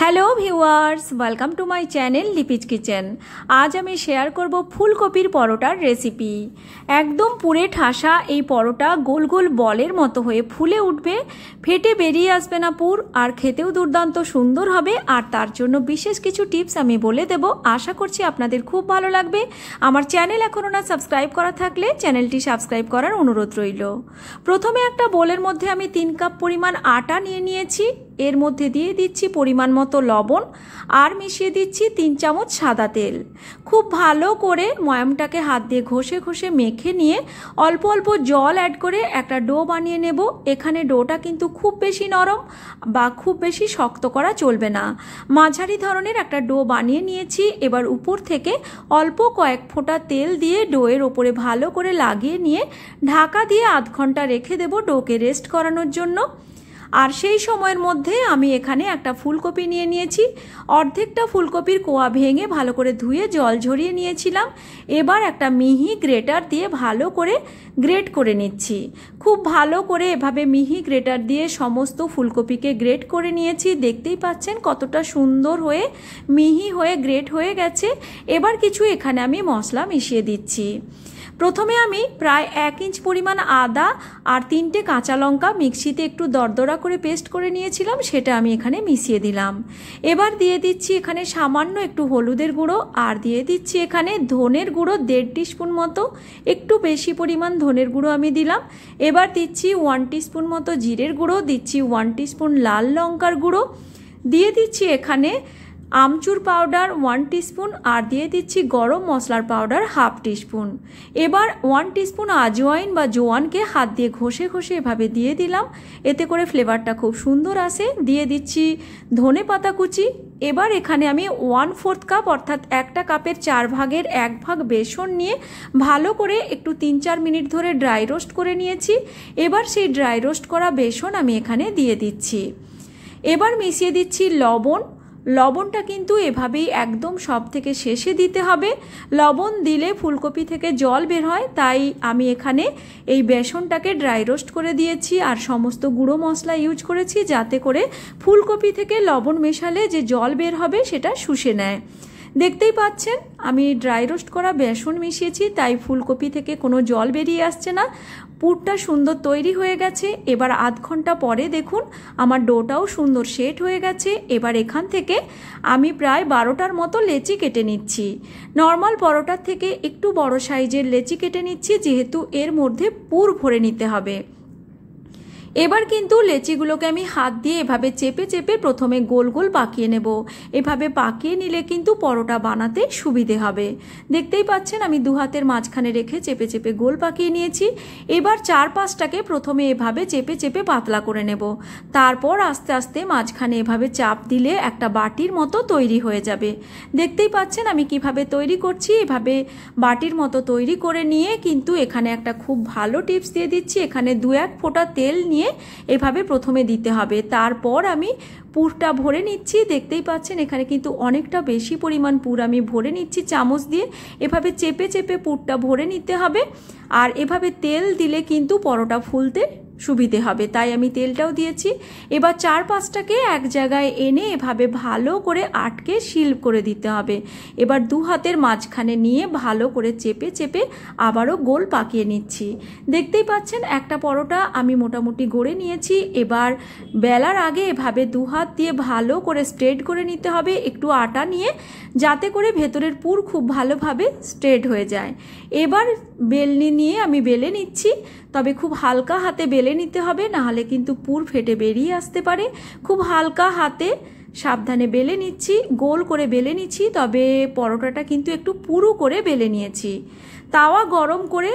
hello viewers welcome to my channel Lipi's kitchen আজ আমি share করব ফুলকপির পরোটার রেসিপি একদম পুরে ঠাসা এই পরোটা গোল গোল বলের মতো হয়ে ফুলে উঠবে ফেটে বেরিয়ে আসবে না পুর আর খেতেও দুর্দান্ত সুন্দর হবে আর তার জন্য বিশেষ কিছু টিপস আমি বলে দেব আশা করছি আপনাদের খুব ভালো লাগবে আমার চ্যানেল এখনও না সাবস্ক্রাইব করা থাকলে চ্যানেলটি সাবস্ক্রাইব করার অনুরোধ রইল প্রথমে একটা বোলের মধ্যে আমি তিন কাপ পরিমাণ আটা নিয়ে নিয়েছি এর মধ্যে দিয়ে দিচ্ছি পরিমাণ মতো লবণ আর মিশিয়ে দিচ্ছি তিন চামচ সাদা তেল খুব ভালো করে ময়ামটাকে হাত দিয়ে ঘষে ঘষে মেখে নিয়ে অল্প অল্প জল অ্যাড করে একটা ডো বানিয়ে নেব এখানে ডোটা কিন্তু খুব বেশি নরম বা খুব বেশি শক্ত করা চলবে না মাঝারি ধরনের একটা ডো বানিয়ে নিয়েছি এবার উপর থেকে অল্প কয়েক ফোঁটা তেল দিয়ে ডোয়ের ওপরে ভালো করে লাগিয়ে নিয়ে ঢাকা দিয়ে আধ ঘন্টা রেখে দেব ডোকে রেস্ট করানোর জন্য আর সেই সময়ের মধ্যে আমি এখানে একটা ফুলকপি নিয়ে নিয়েছি অর্ধেকটা ফুলকপির কোয়া ভেঙে ভালো করে ধুয়ে জল ঝরিয়ে নিয়েছিলাম এবার একটা মিহি গ্রেটার দিয়ে ভালো করে গ্রেট করে নিচ্ছি খুব ভালো করে এভাবে মিহি গ্রেটার দিয়ে সমস্ত ফুলকপিকে গ্রেট করে নিয়েছি দেখতেই পাচ্ছেন কতটা সুন্দর হয়ে মিহি হয়ে গ্রেট হয়ে গেছে এবার কিছু এখানে আমি মশলা মিশিয়ে দিচ্ছি প্রথমে আমি প্রায় এক ইঞ্চ পরিমাণ আদা আর তিনটে কাঁচা লঙ্কা মিক্সিতে একটু দরদরা করে পেস্ট করে নিয়েছিলাম সেটা আমি এখানে মিশিয়ে দিলাম এবার দিয়ে দিচ্ছি এখানে সামান্য একটু হলুদের গুঁড়ো আর দিয়ে দিচ্ছি এখানে ধনের গুঁড়ো দেড় টিস্পুন মতো একটু বেশি পরিমাণ ধনের গুঁড়ো আমি দিলাম এবার দিচ্ছি ওয়ান টিস্পুন মতো জিরের গুঁড়ো দিচ্ছি ওয়ান টিস্পুন লাল লঙ্কার গুঁড়ো দিয়ে দিচ্ছি এখানে আমচুর পাউডার ওয়ান টিস্পুন আর দিয়ে দিচ্ছি গরম মশলার পাউডার হাফ টিস্পুন এবার ওয়ান টিস্পুন আজওয়াইন বা জোয়ানকে হাত দিয়ে ঘষে ঘষে এভাবে দিয়ে দিলাম এতে করে ফ্লেভারটা খুব সুন্দর আসে দিয়ে দিচ্ছি ধনে পাতা কুচি এবার এখানে আমি ওয়ান ফোর্থ কাপ অর্থাৎ একটা কাপের চার ভাগের এক ভাগ বেসন নিয়ে ভালো করে একটু তিন চার মিনিট ধরে ড্রাই রোস্ট করে নিয়েছি এবার সেই ড্রাই রোস্ট করা বেসন আমি এখানে দিয়ে দিচ্ছি এবার মিশিয়ে দিচ্ছি লবণ লবণটা কিন্তু এভাবেই একদম সব থেকে শেষে দিতে হবে লবণ দিলে ফুলকপি থেকে জল বের হয় তাই আমি এখানে এই বেসনটাকে ড্রাই রোস্ট করে দিয়েছি আর সমস্ত গুঁড়ো মশলা ইউজ করেছি যাতে করে ফুলকপি থেকে লবণ মেশালে যে জল বের হবে সেটা শুষে নেয় দেখতেই পাচ্ছেন আমি ড্রাই রোস্ট করা বেসন মিশিয়েছি তাই ফুলকপি থেকে কোনো জল বেরিয়ে আসছে না পুরটা সুন্দর তৈরি হয়ে গেছে এবার আধ ঘন্টা পরে দেখুন আমার ডোটাও সুন্দর সেট হয়ে গেছে এবার এখান থেকে আমি প্রায় বারোটার মতো লেচি কেটে নিচ্ছি নর্মাল পরোটার থেকে একটু বড় সাইজের লেচি কেটে নিচ্ছি যেহেতু এর মধ্যে পুর ভরে নিতে হবে এবার কিন্তু লেচিগুলোকে আমি হাত দিয়ে এভাবে চেপে চেপে প্রথমে গোল গোল পাকিয়ে নেব এভাবে পাকিয়ে নিলে কিন্তু পরোটা বানাতে সুবিধে হবে দেখতেই পাচ্ছেন আমি দু হাতের মাঝখানে রেখে চেপে চেপে গোল পাকিয়ে নিয়েছি এবার চার পাঁচটাকে প্রথমে এভাবে চেপে চেপে পাতলা করে নেব তারপর আস্তে আস্তে মাঝখানে এভাবে চাপ দিলে একটা বাটির মতো তৈরি হয়ে যাবে দেখতেই পাচ্ছেন আমি কিভাবে তৈরি করছি এভাবে বাটির মতো তৈরি করে নিয়ে কিন্তু এখানে একটা খুব ভালো টিপস দিয়ে দিচ্ছি এখানে দু এক ফোঁটা তেল নিয়ে এভাবে প্রথমে দিতে হবে তারপর আমি পুরটা ভরে নিচ্ছি দেখতেই পাচ্ছেন এখানে কিন্তু অনেকটা বেশি পরিমাণ পুর আমি ভরে নিচ্ছি চামচ দিয়ে এভাবে চেপে চেপে পুরটা ভরে নিতে হবে আর এভাবে তেল দিলে কিন্তু পরোটা ফুলতে সুবিধে হবে তাই আমি তেলটাও দিয়েছি এবার চার পাঁচটাকে এক জায়গায় এনে এভাবে ভালো করে আটকে শিল করে দিতে হবে এবার দু হাতের মাঝখানে নিয়ে ভালো করে চেপে চেপে আবারও গোল পাকিয়ে নিচ্ছি দেখতেই পাচ্ছেন একটা পরোটা আমি মোটামুটি গড়ে নিয়েছি এবার বেলার আগে এভাবে দু হাত দিয়ে ভালো করে স্ট্রেট করে নিতে হবে একটু আটা নিয়ে যাতে করে ভেতরের পুর খুব ভালোভাবে স্ট্রেট হয়ে যায় এবার বেলনি নিয়ে আমি বেলে নিচ্ছি তবে খুব হালকা হাতে বেলে ফেলে নিতে হবে নাহলে কিন্তু পুর ফেটে বেরিয়ে আসতে পারে খুব হালকা হাতে সাবধানে বেলে নিচ্ছি গোল করে বেলে নিচ্ছি তবে পরোটাটা কিন্তু একটু পুরু করে বেলে নিয়েছি তাওয়া গরম করে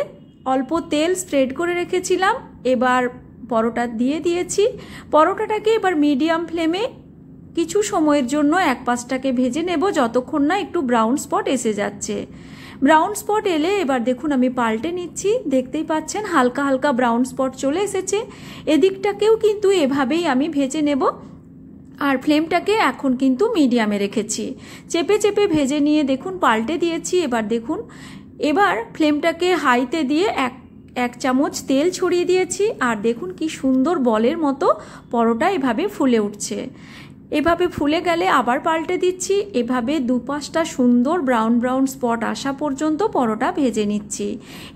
অল্প তেল স্প্রেড করে রেখেছিলাম এবার পরোটা দিয়ে দিয়েছি পরোটাটাকে এবার মিডিয়াম ফ্লেমে কিছু সময়ের জন্য এক পাঁচটাকে ভেজে নেব যতক্ষণ না একটু ব্রাউন স্পট এসে যাচ্ছে ব্রাউন স্পট এলে এবার দেখুন আমি পাল্টে নিচ্ছি দেখতেই পাচ্ছেন হালকা হালকা ব্রাউন স্পট চলে এসেছে এদিকটাকেও কিন্তু এভাবেই আমি ভেজে নেব আর ফ্লেমটাকে এখন কিন্তু মিডিয়ামে রেখেছি চেপে চেপে ভেজে নিয়ে দেখুন পাল্টে দিয়েছি এবার দেখুন এবার ফ্লেমটাকে হাইতে দিয়ে এক এক চামচ তেল ছড়িয়ে দিয়েছি আর দেখুন কি সুন্দর বলের মতো পরোটা এভাবে ফুলে উঠছে এভাবে ফুলে গেলে আবার পাল্টে দিচ্ছি এভাবে দু পাঁচটা সুন্দর ব্রাউন ব্রাউন স্পট আসা পর্যন্ত পরোটা ভেজে নিচ্ছি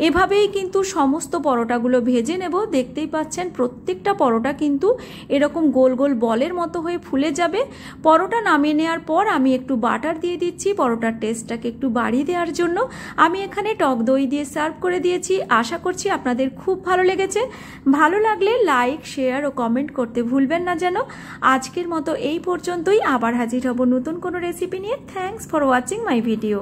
এভাবেই কিন্তু সমস্ত পরোটাগুলো ভেজে নেব দেখতেই পাচ্ছেন প্রত্যেকটা পরোটা কিন্তু এরকম গোল গোল বলের মতো হয়ে ফুলে যাবে পরোটা নামিয়ে নেওয়ার পর আমি একটু বাটার দিয়ে দিচ্ছি পরোটার টেস্টটাকে একটু বাড়িয়ে দেওয়ার জন্য আমি এখানে টক দই দিয়ে সার্ভ করে দিয়েছি আশা করছি আপনাদের খুব ভালো লেগেছে ভালো লাগলে লাইক শেয়ার ও কমেন্ট করতে ভুলবেন না যেন আজকের মতো এই পর্যন্তই আবার হাজির হব নতুন কোনো রেসিপি নিয়ে thanks for watching my video